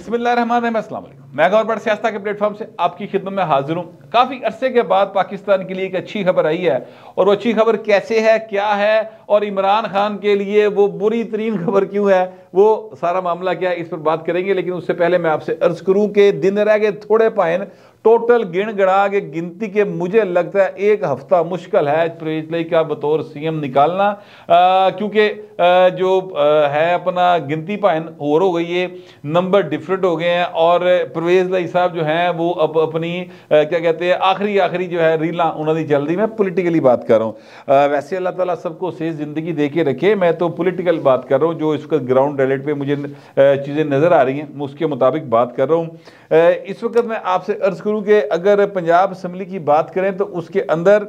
बिस्मिल्लाम असल मैं गौरबर के प्लेटफॉर्म से आपकी खिदमत में हाजिर हूँ काफ़ी अरसे के बाद पाकिस्तान के लिए एक अच्छी खबर आई है और वो अच्छी खबर कैसे है क्या है और इमरान खान के लिए वो बुरी तरीन खबर क्यों है वो सारा मामला क्या है इस पर बात करेंगे लेकिन उससे पहले मैं आपसे अर्ज़ करूँ कि दिन रह गए थोड़े पाइन टोटल गिन गड़ा के गिनती के मुझे लगता है एक हफ्ता मुश्किल है प्रेजलई का बतौर सीएम निकालना क्योंकि जो आ, है अपना गिनती पाइन और हो गई है नंबर डिफरेंट हो गए हैं और परवेज लई साहब जो हैं वो अब अपनी आ, क्या कहते हैं आखिरी आखिरी जो है रील उन्होंने चल रही मैं पोलिटिकली बात कर रहा हूँ वैसे अल्लाह तला सबको सेज ज़िंदगी दे के रखे मैं तो पोलिटिकल बात कर रहा हूँ जो वक्त ग्राउंड रेलेट पर मुझे चीज़ें नज़र आ रही हैं उसके मुताबिक बात कर रहा हूँ इस वक्त मैं आपसे अर्ज़ करूं कि अगर पंजाब असम्बली की बात करें तो उसके अंदर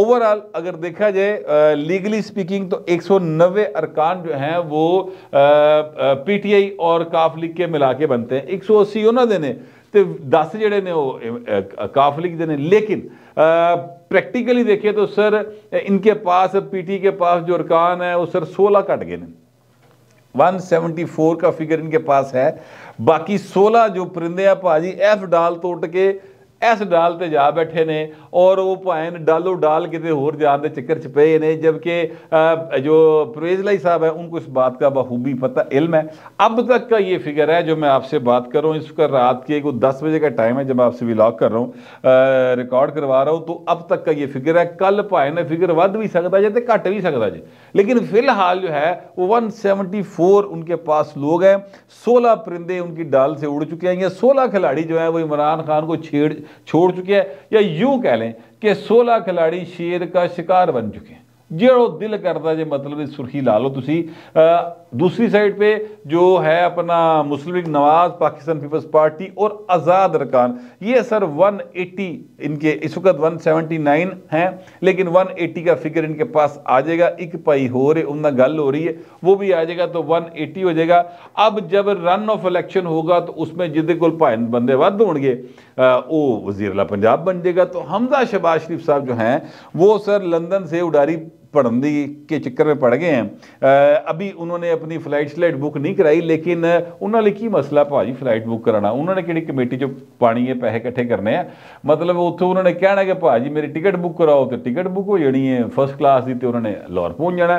ओवरऑल अगर देखा जाए लीगली स्पीकिंग तो 190 अरकान जो हैं वो पीटीआई और काफ लीग के मिला के बनते हैं 180 सौ अस्सी देने ਤੇ 10 ਜਿਹੜੇ ਨੇ ਉਹ काफ लीग देने लेकिन प्रैक्टिकली देखें तो सर इनके पास पीटी के पास जो अरकान है वो सर 16 घट गए हैं 174 का फिगर इनके पास है बाकी 16 जो परिंदे हैं भाजी एफ डाल तोड़ के एस डाल ते जा बैठे ने और वो ਭਾਵੇਂ डालो डाल ਕਿਤੇ होर जान के चक्कर 'ਚ ने जबकि जो परेजलाई साहब है उनको इस बात का बखूबी पता इल्म है अब तक का ये फिगर है जो मैं आपसे बात कर रहा हूँ इसका रात के को दस बजे का टाइम है जब आपसे विलॉग कर रहा हूँ रिकॉर्ड करवा रहा हूँ तो अब तक का ये फिगर है कल भाई ने फिगर वध भी सकता जे तो घट भी सकता जे लेकिन फिलहाल जो है वो वन सैवनटी फोर उनके पास लोग हैं सोलह परिंदे उनकी डाल से उड़ चुके हैं या सोलह खिलाड़ी जो है वो इमरान खान को छेड़ छोड़ चुके हैं या यूँ कह लें कि 16 खिलाड़ी शेर का शिकार बन चुके हैं जो दिल करता जो मतलब सुर्खी ला लो तुम दूसरी साइड पे जो है अपना Muslim league Nawaz Pakistan peoples party और आज़ाद अरकान ये सर 180 इनके इस वक्त 179 हैं लेकिन 180 का फिगर इनके पास आ जाएगा एक पाई हो रही उनका गल हो रही है वो भी आ जाएगा तो 180 हो जाएगा अब जब रन ऑफ इलेक्शन होगा तो उसमें जिद को भाएं बंदे वो होंगे वो वजीर अला पंजाब बन जाएगा तो हमजा शबाज शरीफ साहब जो हैं वो सर लंदन से उडारी दी के चक्कर में पड़ गए हैं अभी उन्होंने अपनी फ्लाइट स्लाइट बुक नहीं कराई लेकिन उन्होंने की मसला भाजी फ्लाइट बुक कराना उन्होंने कि कमेटी चो पानी है पैसे कट्ठे करने हैं मतलब उतो उन्होंने कहना कि भाजी मेरी टिकट बुक कराओ तो टिकट बुक हो जानी है फर्स्ट क्लास की तो उन्होंने लाहौर पहुँच जाना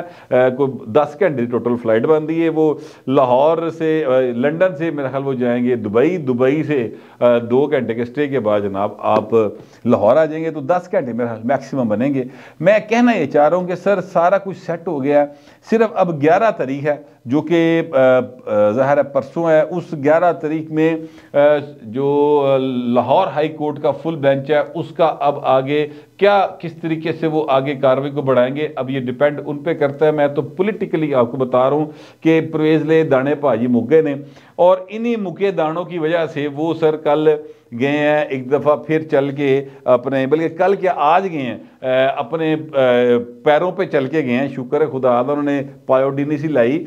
कोई दस घंटे की टोटल फ्लाइट बनती है वो लाहौर से लंडन से मेरा ख्याल वो जाएंगे दुबई दुबई से दो घंटे के स्टे के बाद जनाब आप लाहौर आ जाएंगे तो दस घंटे मेरा ख्याल मैक्सिमम बनेंगे मैं कहना ये चाह रहा हूँ कि सर सारा कुछ सेट हो गया सिर्फ अब 11 तारीख है जो कि ज़ाहिर है परसों है उस 11 तारीख में जो लाहौर हाई कोर्ट का फुल बेंच है उसका अब आगे क्या किस तरीके से वो आगे कार्रवाई को बढ़ाएंगे अब ये डिपेंड उन पे करता है मैं तो पॉलिटिकली आपको बता रहा हूँ कि परवेज़ ले दाने भाजी मुगे ने और इन्हीं मुके दानों की वजह से वो सर कल गए हैं एक दफ़ा फिर चल के अपने बल्कि कल क्या आज गए हैं अपने पैरों पे चल के गए हैं शुक्र है खुदा उन्होंने पायोडीनी सी लाई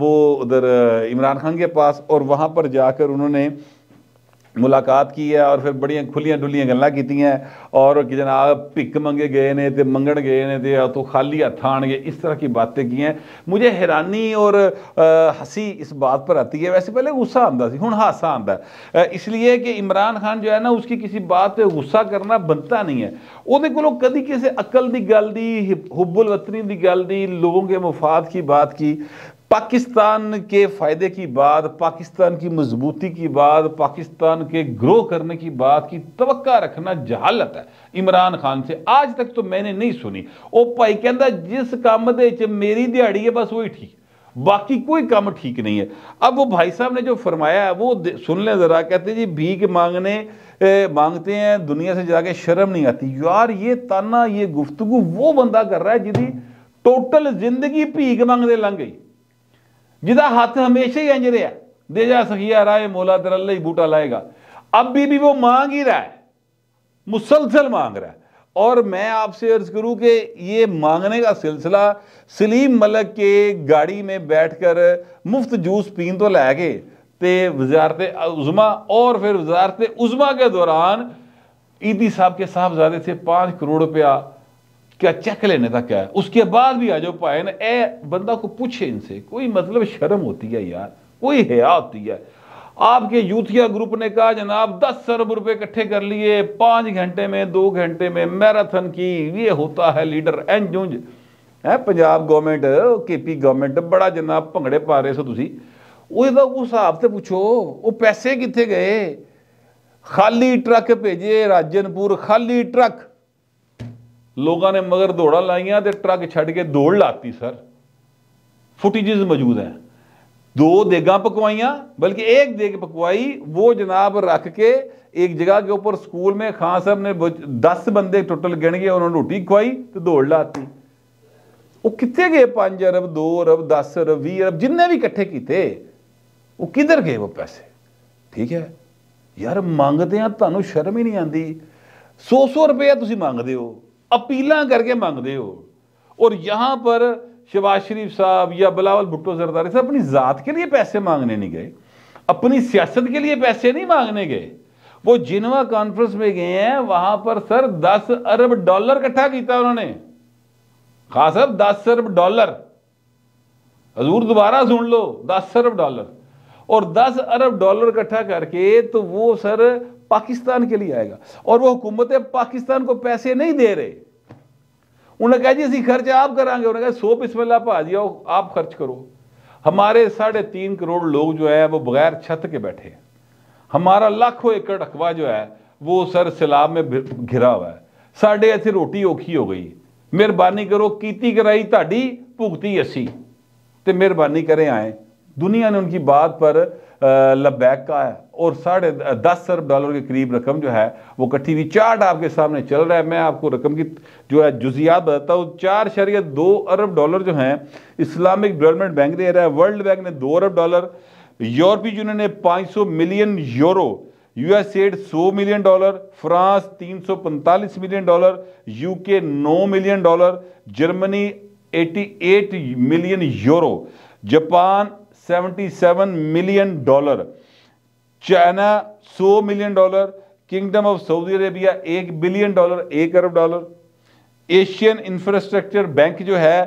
वो उधर इमरान खान के पास और वहाँ पर जाकर उन्होंने मुलाकात की है और फिर बड़ी खुलियां डुलियां की हैं और कि जनाब भिक मंगे गए ने तो मंगण गए ने तो तो खाली हथ आए गए इस तरह की बातें की हैं मुझे हैरानी और हंसी इस बात पर आती है वैसे पहले गुस्सा आता सी हूँ हादसा आता इसलिए कि इमरान खान जो है ना उसकी किसी बात पर गुस्सा करना बनता नहीं है वो को कभी किसी अकल की गल ਦੀ ਹੁਬਲ की गल लोगों के मुफाद की बात की पाकिस्तान के फ़ायदे की बात पाकिस्तान की मजबूती की बात पाकिस्तान के ग्रो करने की बात की तो रखना जहालत है इमरान खान से आज तक तो मैंने नहीं सुनी ओ भाई कहता जिस काम के मेरी दिहाड़ी है बस वही ठीक बाकी कोई काम ठीक नहीं है अब वो भाई साहब ने जो फरमाया है वो सुन लें ज़रा कहते जी भीख मांगने ए, मांगते हैं दुनिया से जाके शर्म नहीं आती यार ये ताना ये गुफ्तगु वो बंदा कर रहा है जिदी टोटल जिंदगी भीख मांगने लंघ गई जिदा हाथ हमेशा ही अंज ਰਿਹਾ दे जा सखिया रहा है मोला तेरा ਹੀ ਬੂਟਾ ਲਾਏਗਾ अब भी, भी वो मांग ही रहा है मुसलसल मांग रहा है और मैं आपसे अर्ज करूं कि ये मांगने का सिलसिला सलीम मलक के गाड़ी में बैठकर मुफ्त जूस पीन तो लै गए तो वजारत उजमा और फिर वजारत उजमा के दौरान ईदी साहब के साहबजादे से पाँच करोड़ रुपया क्या चेक लेने तक क्या है उसके बाद भी आ जाओ पाए ना ए बंदा को पूछे इनसे कोई मतलब शर्म होती है यार कोई हया होती है आपके यूथिया ग्रुप ने कहा जनाब दस अरब रुपए इकट्ठे कर लिए पांच घंटे में दो घंटे में मैराथन की ये होता है लीडर एंज उंज है पंजाब गवर्नमेंट के पी गवर्नमेंट बड़ा जनाब भंगड़े पा रहे सो तुम हिसाब से पूछो वो पैसे कितने गए खाली ट्रक भेजे राजनपुर खाली ट्रक लोगों ने मगर दौड़ा लाइया तो ट्रक ਛੱਡ ਕੇ ਦੌੜ ਲਾਤੀ ਸਰ फुटेजेस मौजूद हैं दो देगा पकवाइयाँ बल्कि एक देग पकवाई वो जनाब रख के एक जगह के ऊपर स्कूल में खान साहब ने दस बंदे टोटल गिण गए उन्होंने रोटी खुवाई तो दौड़ लाती वो कितने गए पां अरब दो अरब दस अरब भी अरब जिन्हें भी कट्ठे किए वो किधर गए वो पैसे ठीक है यार मंगते हैं शर्म ही नहीं आती सौ सौ रुपया तुम मंगते हो अपील करके मांगते हो और यहां पर शबाज शरीफ साहब या बिलावल भुट्टो सरदारी साहब अपनी ज़ात के लिए पैसे मांगने नहीं गए अपनी सियासत के लिए पैसे नहीं मांगने गए वो जिनवा कॉन्फ्रेंस में गए हैं वहां पर सर 10 अरब डॉलर इकट्ठा किया उन्होंने खास अब 10 अरब डॉलर हजूर दोबारा सुन लो 10 अरब डॉलर और 10 अरब डॉलर इकट्ठा करके तो वो सर पाकिस्तान के लिए आएगा और वो हुकूमत पाकिस्तान को पैसे नहीं दे रहे उन्होंने कहा जी इसी खर्च आप करा उन्होंने कहा सो बिस्मिल्लाह पा जाओ आप खर्च करो हमारे साढ़े तीन करोड़ लोग जो है वो बगैर छत के बैठे हमारा लाखों एकड़ रकबा जो है वो सर सैलाब में घिरा हुआ है साढ़े ऐसे रोटी औखी हो गई मेहरबानी करो कीती कराई ताड़ी भुगती असी तो मेहरबानी करें आए दुनिया ने उनकी बात पर लबैक कहा है और साढ़े दस अरब डॉलर के करीब रकम जो है वो इकट्ठी हुई चार्ट आपके सामने चल रहा है मैं आपको रकम की जो है जुजियात बताता हूँ चार शरीय दो अरब डॉलर जो हैं इस्लामिक डेवलपमेंट बैंक दे रहा है वर्ल्ड बैंक ने दो अरब डॉलर यूरोपीय यूनियन ने सौ मिलियन यूरो यूएस एड सौ मिलियन डॉलर फ्रांस पैंतालीस मिलियन डॉलर यूके नौ million dollar Germany 88 million euro Japan 77 million dollar China 100 million dollar kingdom of Saudi Arabia 1 billion dollar एक अरब डॉलर एशियन इंफ्रास्ट्रक्चर बैंक जो है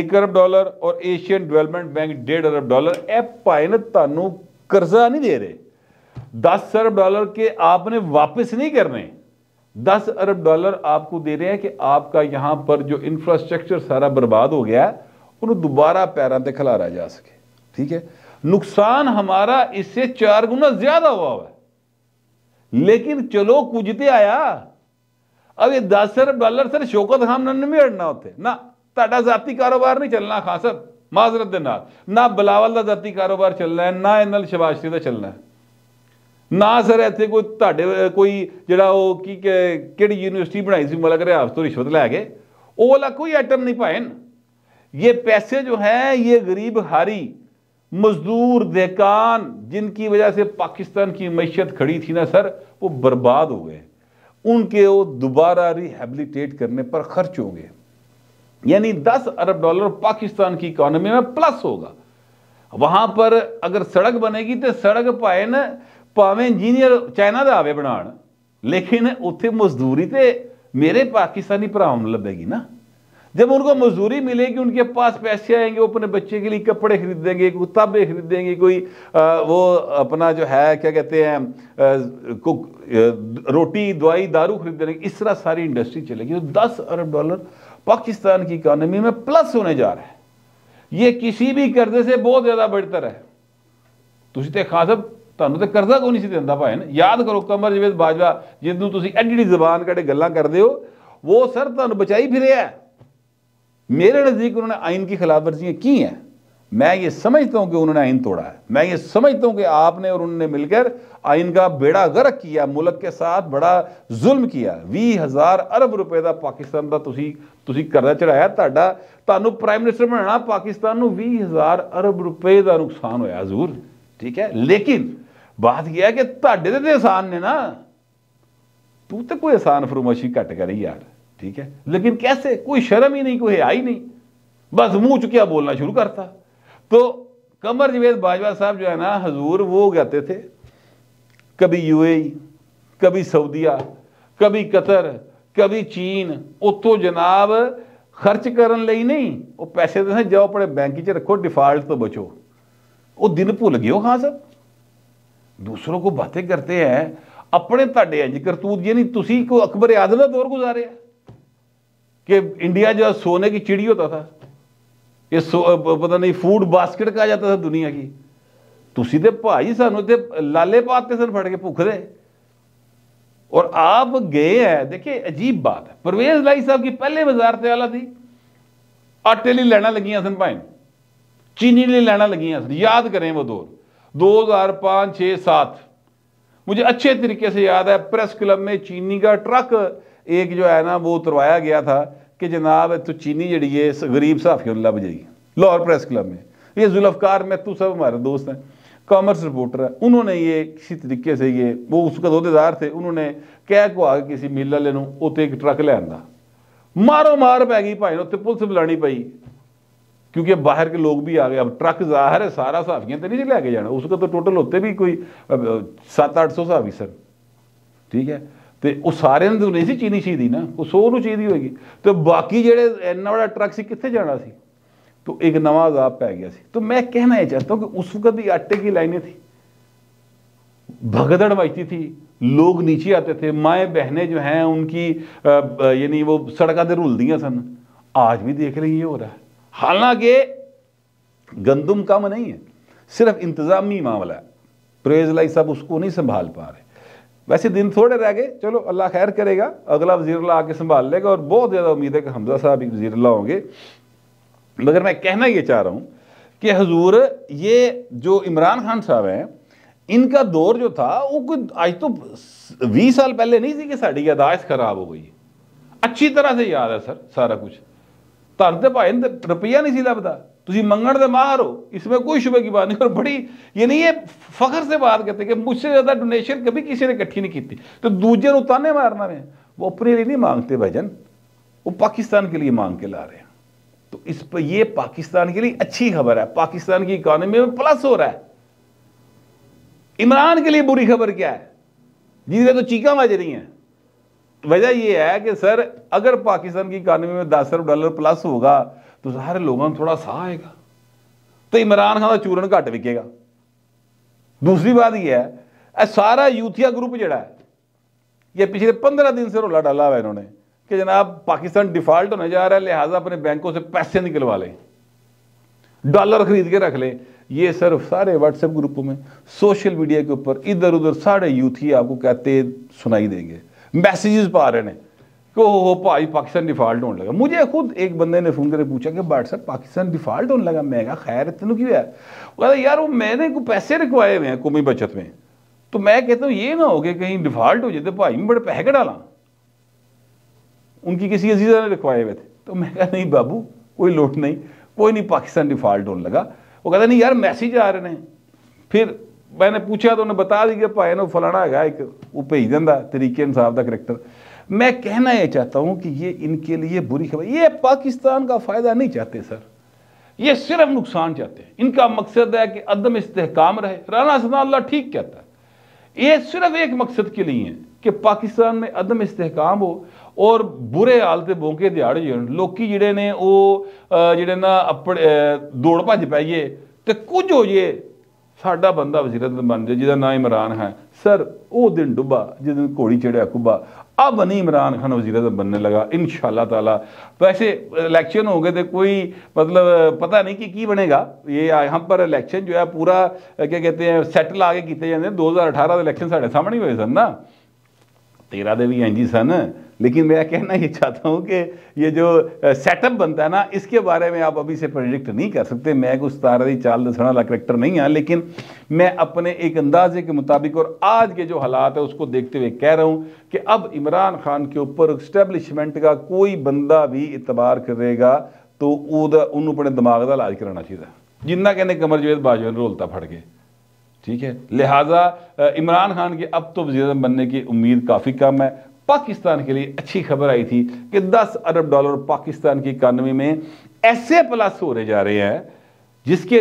एक अरब dollar और एशियन डेवलपमेंट बैंक डेढ़ अरब डॉलर ए भाई ने तानू कर्जा नहीं दे रहे दस अरब डॉलर के आपने वापस नहीं करने दस अरब डॉलर आपको दे रहे हैं कि आपका यहाँ पर जो इंफ्रास्ट्रक्चर सारा बर्बाद हो गया उन्होंने दोबारा पैरों पर खिलारा जा सके ठीक है नुकसान हमारा इससे चार गुना ज्यादा हुआ है लेकिन चलो कुजते आया अब ये दस अरब डॉलर सर शौकत खान ने नहीं अड़ना होते ना ਤੁਹਾਡਾ ਜ਼ਾਤੀ ਕਾਰੋਬਾਰ ਨਹੀਂ ਚੱਲਣਾ ਖਾਸ ਮਾਜ਼ਰਤ ਦੇ ਨਾਲ ਨਾ ਬਲਾਵਲ ਦਾ ਜ਼ਾਤੀ ਕਾਰੋਬਾਰ ਚੱਲਣਾ ਹੈ ਨਾ ਇਹਨਾਂ ਸ਼ਬਾਸ਼ਰੀ ਦਾ ਚੱਲਣਾ ਨਾ ਸਰ ਇੱਥੇ ਕੋਈ ਤੁਹਾਡੇ ਕੋਈ ਜਿਹੜਾ ਉਹ ਕੀ ਕਿਹੜੀ ਯੂਨੀਵਰਸਿਟੀ ਬਣਾਈ ਸੀ ਮਲਕ ਰਿਆਸ ਤੋਂ ਰਿਸ਼ਵਤ ਲੈ ਕੇ ਉਹ ਵਾਲਾ ਕੋਈ ਆਈਟਮ ਨਹੀਂ ਪਾਇਨ ये पैसे जो हैं ये गरीब हारी मजदूर देकान जिनकी वजह से पाकिस्तान की मीशत खड़ी थी ना सर वो बर्बाद हो गए उनके वो दोबारा रिहेबिलिटेट करने पर खर्च होंगे यानी 10 अरब डॉलर पाकिस्तान की इकोनॉमी में प्लस होगा वहां पर अगर सड़क बनेगी तो सड़क पाए ना पावे इंजीनियर चाइना का आवे बना लेकिन उत्थे मजदूरी तो मेरे पाकिस्तानी भरा लगेगी ना जब उनको मजदूरी मिलेगी उनके पास पैसे आएंगे वो अपने बच्चे के लिए कपड़े खरीदेंगे कोई किताबें खरीदेंगे कोई वो अपना जो है क्या कहते हैं रोटी दवाई दारू खरीदेंगे इस तरह सारी इंडस्ट्री चलेगी तो दस अरब डॉलर पाकिस्तान की इकानमी में प्लस होने जा रहा है ये किसी भी कर्जे से बहुत ज़्यादा बेहतर है ਤੁਸੀਂ तो खास तुम तो कर्जा कौन ਨਹੀਂ देता भाई ना याद करो कमर जवेद बाजवा ਬਾਜਵਾ एडी जबान कटे गल ਜ਼ਬਾਨ ਕੜੇ वो सर तुम बचाई फिर है मेरे नज़दीक उन्होंने आइन की खिलाफ वर्जियाँ की हैं मैं ये समझता हूँ कि उन्होंने आइन तोड़ा है मैं ये समझता हूँ कि आपने और उन्होंने मिलकर आइन का बेड़ा गर्क किया मुल्क के साथ बड़ा जुल्म किया भी हज़ार अरब रुपए का पाकिस्तान का करजा चढ़ाया ਕਰਜ਼ਾ प्राइम मिनिस्टर ਤੁਹਾਨੂੰ पाकिस्तान ਮਿਨਿਸਟਰ ਬਣਾਉਣਾ ਪਾਕਿਸਤਾਨ ਨੂੰ 20000 ਅਰਬ ਰੁਪਏ ਦਾ ਨੁਕਸਾਨ ਹੋਇਆ ਜ਼ਰੂਰ ਠੀਕ ਹੈ ਲੇਕਿਨ ਬਾਤ ਇਹ ਹੈ ਕਿ ਤੁਹਾਡੇ ਤੇ ਆਸਾਨ ਨੇ ਨਾ ਤੂੰ ਤੇ ਕੋਈ ਆਸਾਨ ਫਰਮਾਇਸ਼ੀ ਘੱਟ यार ठीक है लेकिन कैसे कोई शर्म ही नहीं कोई आई नहीं बस मुंह चुकिया बोलना शुरू करता तो कमर जवेद बाजवा साहब जो है ना हजूर वो कहते थे कभी यूएई कभी सऊदिया कभी कतर कभी चीन उतो जनाब खर्च करने ले नहीं वो पैसे देने जाओ अपने बैंक च रखो डिफाल्ट तो बचो वो दिन भूल गए खां साहब दूसरों को बातें करते हैं अपने ताडे इंज करतूत जी तुम को अकबर यादव का दौर गुजारे કે ઇન્ડિયા જો સોને કી ચિડી હોતા થા એ પતા નઈ ફૂડ બાસ્કેટ ક આયા થા દુનિયા કી તુસી تے بھائی સાਾਨੂੰ تے લાલے પાટ تے سر ફડકે ભૂખ દે اور ਆબ گئے હે دیکھیں અજીબ બાત હ પરમેઝ લાઈ સાબ કી પહેલે બજાર સે આલા થી આટેલી લેના લગીયા سن ભાઈ ચીની લેના લગીયા سن યાદ કરે વો દોર 2005 6 7 મુજે ache tarike se yaad hai press club me chini ka truck ਇੱਕ ਜੋ ਹੈ ਨਾ ਉਹ ਤਰਵਾਇਆ ਗਿਆ ਥਾ ਕਿ ਜਨਾਬ ਤੂੰ ਚੀਨੀ ਜਿਹੜੀ ਇਸ ਗਰੀਬ ਸਾਫੀ ਨੂੰ ਲੱਭ ਜਾਈ ਲਾਹੌਰ ਪ੍ਰੈਸ ਕਲੱਬ ਮੇ ਇਹ ਜ਼ੁਲਫਕਾਰ ਮੈਂ ਤੂੰ ਸਭ ਮਾਰੇ ਦੋਸਤ ਹੈ ਕਾਮਰਸ ਰਿਪੋਰਟਰ ਹੈ ਉਹਨਾਂ ਨੇ ਇਹ ਕਿਸੇ ਤਰੀਕੇ ਸੇ ਇਹ ਉਹ ਉਸ ਕਦੋਂ ਦੇ ਦਾਰ ਉਹਨਾਂ ਨੇ ਕਹਿ ਕੋ ਆ ਕੇ ਕਿਸੇ ਮਿਲ ਵਾਲੇ ਨੂੰ ਉੱਤੇ ਇੱਕ ਟਰੱਕ ਲੈਂਦਾ ਮਾਰੋ ਮਾਰ ਪੈ ਗਈ ਭਾਈ ਉੱਤੇ ਪੁਲਿਸ ਬੁਲਾਣੀ ਪਈ ਕਿਉਂਕਿ ਬਾਹਰ ਕੇ ਲੋਕ ਵੀ ਆ ਗਏ ਅਬ ਟਰੱਕ ਜ਼ਾਹਰ ਹੈ ਸਾਰਾ ਸਾਫੀਆਂ ਤੇ ਨਹੀਂ ਲੈ ਕੇ ਜਾਣਾ ਉਸ ਤਾਂ ਟੋਟਲ ਉੱਤੇ ਵੀ ਕੋਈ 7-800 ਸਾਫੀ ਸਰ ਠੀਕ ਹੈ तो वह सारे ने ਨਹੀਂ ਸੀ चीनी चाहिए ना वो 100 चाहिए ਚਾਹੀਦੀ तो बाकी जेडे ਜਿਹੜੇ ਇੰਨਾ ट्रक से कितने ਕਿੱਥੇ ਜਾਣਾ ਸੀ तो एक नवा अजाब पै गया से तो मैं कहना ये चाहता हूँ कि उस वक्त भी आटे की लाइनें थी भगदड़ मचती थी लोग नीचे आते थे माए बहनें जो हैं उनकी यानी वो सड़क से रुल दिया सन आज भी देख रही ये हो रहा है हालांकि गंदम कम नहीं है सिर्फ इंतजामी मामला है प्रेज लाई सब उसको नहीं संभाल पा रहे वैसे दिन थोड़े रह गए चलो अल्लाह खैर करेगा अगला वजीर अल्लाह आके संभाल लेगा और बहुत ज़्यादा उम्मीद है कि हमजा साहब भी वजीर अल्लाह होंगे मगर मैं कहना ये चाह रहा हूँ कि हजूर ये जो इमरान खान साहब हैं इनका दौर जो था वो कोई आज तो बीस साल पहले नहीं थी कि साड़ी यादाश खराब हो गई अच्छी तरह से याद है सर सारा कुछ तो भाई रुपया नहीं सी लगता ਤੁਸੀਂ मंगण से ਮਾਹਰ इसमें कोई शुभ की बात नहीं और बड़ी ये नहीं है फखर से बात करते कि मुझसे ज़्यादा डोनेशन कभी किसी ने इकट्ठी नहीं की तो दूजे ताने मारना में वो अपने लिए नहीं मांगते भजन वो पाकिस्तान के लिए मांग के ला रहे हैं तो इस पर ये पाकिस्तान के लिए अच्छी खबर है पाकिस्तान की इकोनॉमी में प्लस हो रहा है इमरान के लिए बुरी खबर क्या है जी तो चीका बज रही है वजह यह है कि सर अगर पाकिस्तान की इकानमी में दस अरब डॉलर प्लस होगा तो सारे लोगों को थोड़ा सा आएगा तो इमरान खान का चूरन घट विकेगा दूसरी बात यह है सारा यूथिया ग्रुप जोड़ा है ये पिछले पंद्रह दिन से रोला डाला हुआ इन्होंने कि जनाब पाकिस्तान डिफॉल्ट होने जा रहा है लिहाजा अपने बैंकों से पैसे निकलवा लें डॉलर खरीद के रख लें ये सिर्फ सारे व्हाट्सएप ग्रुपों में सोशल मीडिया के ऊपर इधर उधर सारे यूथ ही आपको कहते सुनाई देंगे मैसेजेस पा रहे हैं कि ओ भाई पाकिस्तान डिफाल्ट होने लगा मुझे खुद एक बंदे ने फ़ोन करके पूछा कि बाट सर पाकिस्तान डिफाल्ट होने लगा मैं खैर इतनों क्यों है कहता यार वो मैंने को पैसे रखवाए हुए हैं कौमी बचत में तो मैं कहता हूँ ये ना हो कि कहीं डिफाल्ट हो जाते तो भाई मैं बड़े पैसे डाला उनकी किसी अजीज़ा ने रखवाए हुए थे तो मैं कहा नहीं बाबू कोई लोट नहीं कोई नहीं पाकिस्तान डिफाल्ट होने लगा वो कहते नहीं यार मैसेज आ रहे हैं फिर मैंने पूछा तो उन्हें बता दी कि भाई ना फलाना है एक वो भेज देता तरीके इंसाफ का करैक्टर मैं कहना यह चाहता हूं कि ये इनके लिए बुरी खबर ये पाकिस्तान का फ़ायदा नहीं चाहते सर ये सिर्फ नुकसान चाहते हैं इनका मकसद है कि अदम इस्तेकाम रहे राना सना ठीक कहता है ये सिर्फ एक मकसद के लिए है कि पाकिस्तान में अदम इस्तेकाम हो और बुरे हाल से बोंके दिहाड़े जो लोग जोड़े ने वो ना अपने दौड़ भज पाइए तो कुछ हो जाए बंदा ਬੰਦਾ बन जाए ਜਾ ना इमरान है सर वो दिन डुबा जिस दिन घोड़ी चढ़िया कुबा अब बनी इमरान खान वजी अजम बनने लगा इन ताला वैसे इलेक्शन हो गए तो कोई मतलब पता नहीं कि की बनेगा ये यहाँ पर इलेक्शन जो है पूरा क्या कहते हैं सैटल के किए जाते दो हज़ार अठारह इलेक्शन साढ़े सामने हुए सन ना तेरह के भी एन जी सन लेकिन मैं कहना ये चाहता हूँ कि ये जो सेटअप बनता है ना इसके बारे में आप अभी से प्रोजेक्ट नहीं कर सकते मैं कुछ तारा चाल दसना करेक्टर नहीं है लेकिन मैं अपने एक अंदाजे के मुताबिक और आज के जो हालात है उसको देखते हुए कह रहा हूँ कि अब इमरान खान के ऊपर स्टैब्लिशमेंट का कोई बंदा भी इतबार करेगा तो उन्होंने अपने दिमाग का इलाज कराना चाहिए ਚਾਹੀਦਾ ਜਿੰਨਾ कहने कमर ਜਵੇਦ बाजवा ने रोलता फट के ठीक है लिहाजा इमरान खान के अब तो वजी बनने की उम्मीद काफ़ी कम है पाकिस्तान के लिए अच्छी खबर आई थी कि 10 अरब डॉलर पाकिस्तान की इकानमी में ऐसे प्लस हो रहे जा रहे हैं जिसके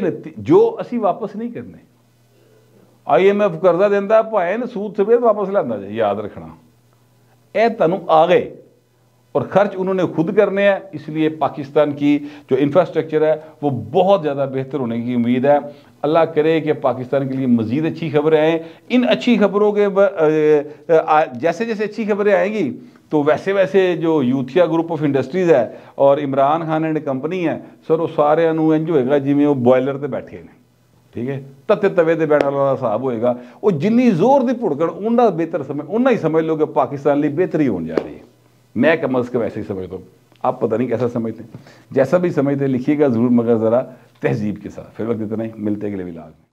जो असी वापस नहीं करने आई एम ਆਈਐਮਐਫ ਕਰਜ਼ਾ ਦਿੰਦਾ ਭਾਵੇਂ ਸੂਦ ਸਵੇਤ वापस ਲੈਂਦਾ जाए याद रखना यह ਤੁਹਾਨੂੰ आ गए और खर्च उन्होंने खुद करने हैं इसलिए पाकिस्तान की जो इंफ्रास्ट्रक्चर है वो बहुत ज़्यादा बेहतर होने की उम्मीद है अल्लाह करे कि पाकिस्तान के लिए मज़ीद अच्छी खबरें आएँ इन अच्छी खबरों के जैसे जैसे अच्छी खबरें आएंगी तो वैसे वैसे जो यूथिया ग्रुप ऑफ इंडस्ट्रीज़ है और इमरान खान एंड कंपनी है सर वो सारे इंज होएगा जिमें वो बॉयलर से बैठे ने ठीक है ਤੱਤੇ ਤਵੇ ਦੇ हिसाब होएगा वो ਹੋਏਗਾ जोर ਜਿੰਨੀ ਜ਼ੋਰ ਦੀ ਭੁੜਕਣ ਉਹਨਾਂ ਬਿਹਤਰ ਸਮਝ ਉਹਨਾਂ ਹੀ ਸਮਝ ਲਓ ਕਿ ਪਾਕਿਸਤਾਨ ਲਈ ਬਿਹਤਰੀ ਹੋਣ ਜਾ ਰਹੀ ਹੈ ਮੈਂ कम ਕੇ ही ਹੀ ਸਮਝਦਾ आप पता नहीं कैसा समझते हैं जैसा भी समझते लिखिएगा ज़रूर मगर ज़रा तहजीब के साथ फिर वक्त इतना ही मिलते अगले भी में